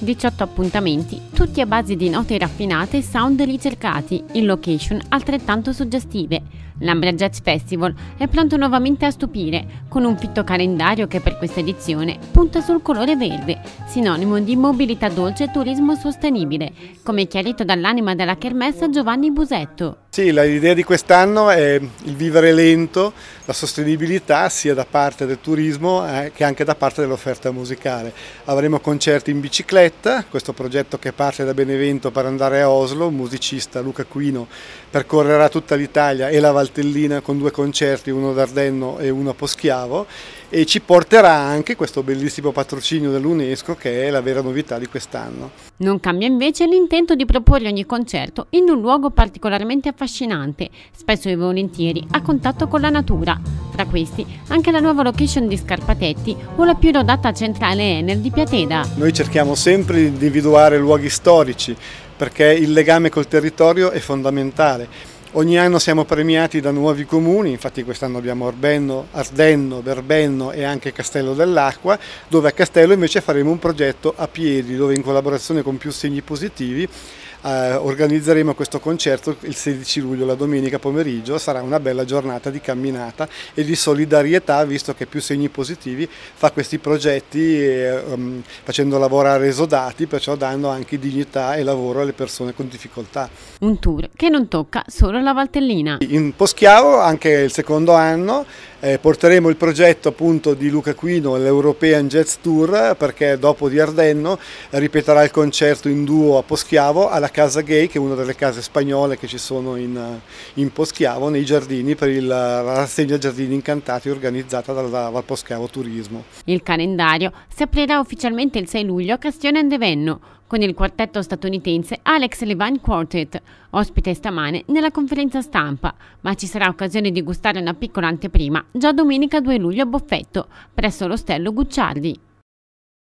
18 appuntamenti, tutti a base di note raffinate e sound ricercati, in location altrettanto suggestive. L'Ambra Jazz Festival è pronto nuovamente a stupire, con un fitto calendario che per questa edizione punta sul colore verde, sinonimo di mobilità dolce e turismo sostenibile, come chiarito dall'anima della kermessa Giovanni Busetto. Sì, l'idea di quest'anno è il vivere lento, la sostenibilità sia da parte del turismo eh, che anche da parte dell'offerta musicale. Avremo concerti in bicicletta, questo progetto che parte da Benevento per andare a Oslo, il musicista Luca Quino percorrerà tutta l'Italia e la Valtellina con due concerti, uno ad Ardenno e uno a Poschiavo e ci porterà anche questo bellissimo patrocinio dell'UNESCO che è la vera novità di quest'anno. Non cambia invece l'intento di proporre ogni concerto in un luogo particolarmente affascinante, spesso e volentieri a contatto con la natura. Tra questi anche la nuova location di Scarpatetti o la più rodata centrale Enel di Piateda. Noi cerchiamo sempre di individuare luoghi storici perché il legame col territorio è fondamentale Ogni anno siamo premiati da nuovi comuni, infatti quest'anno abbiamo Orbenno, Ardenno, Berbenno e anche Castello dell'Acqua, dove a Castello invece faremo un progetto a piedi, dove in collaborazione con più segni positivi eh, organizzeremo questo concerto il 16 luglio, la domenica pomeriggio, sarà una bella giornata di camminata e di solidarietà visto che più segni positivi fa questi progetti eh, um, facendo lavorare esodati, perciò dando anche dignità e lavoro alle persone con difficoltà. Un tour che non tocca solo la Valtellina. In Poschiavo anche il secondo anno eh, porteremo il progetto appunto di Luca Quino, l'European Jazz Tour, perché dopo di Ardenno ripeterà il concerto in duo a Poschiavo alla Casa Gay, che è una delle case spagnole che ci sono in, eh, in Poschiavo, nei giardini per il, la rassegna Giardini Incantati organizzata dal Valposchiavo Turismo. Il calendario si aprirà ufficialmente il 6 luglio a Castione Andevenno con il quartetto statunitense Alex Levine Quartet, ospite stamane nella conferenza stampa, ma ci sarà occasione di gustare una piccola anteprima già domenica 2 luglio a Boffetto, presso l'ostello Gucciardi.